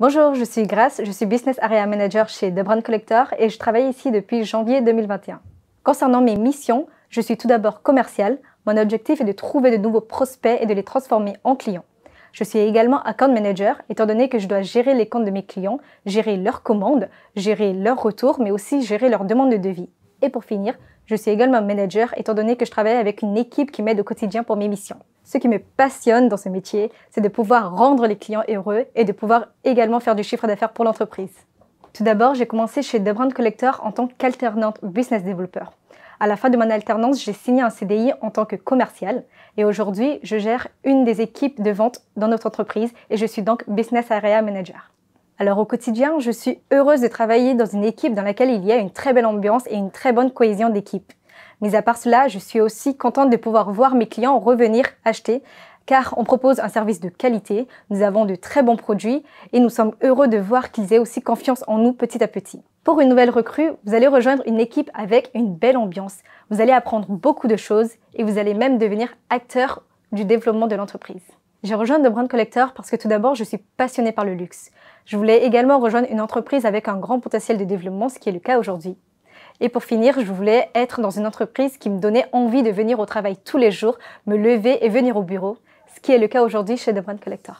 Bonjour, je suis Grace, je suis Business Area Manager chez The Brand Collector et je travaille ici depuis janvier 2021. Concernant mes missions, je suis tout d'abord commerciale. Mon objectif est de trouver de nouveaux prospects et de les transformer en clients. Je suis également account manager, étant donné que je dois gérer les comptes de mes clients, gérer leurs commandes, gérer leurs retours, mais aussi gérer leurs demandes de devis. Et pour finir, je suis également manager étant donné que je travaille avec une équipe qui m'aide au quotidien pour mes missions. Ce qui me passionne dans ce métier, c'est de pouvoir rendre les clients heureux et de pouvoir également faire du chiffre d'affaires pour l'entreprise. Tout d'abord, j'ai commencé chez The Brand Collector en tant qu'alternante business developer. À la fin de mon alternance, j'ai signé un CDI en tant que commercial et aujourd'hui, je gère une des équipes de vente dans notre entreprise et je suis donc business area manager. Alors au quotidien, je suis heureuse de travailler dans une équipe dans laquelle il y a une très belle ambiance et une très bonne cohésion d'équipe. Mais à part cela, je suis aussi contente de pouvoir voir mes clients revenir acheter car on propose un service de qualité, nous avons de très bons produits et nous sommes heureux de voir qu'ils aient aussi confiance en nous petit à petit. Pour une nouvelle recrue, vous allez rejoindre une équipe avec une belle ambiance. Vous allez apprendre beaucoup de choses et vous allez même devenir acteur du développement de l'entreprise. J'ai rejoint The Brand Collector parce que tout d'abord, je suis passionnée par le luxe. Je voulais également rejoindre une entreprise avec un grand potentiel de développement, ce qui est le cas aujourd'hui. Et pour finir, je voulais être dans une entreprise qui me donnait envie de venir au travail tous les jours, me lever et venir au bureau, ce qui est le cas aujourd'hui chez The Brand Collector.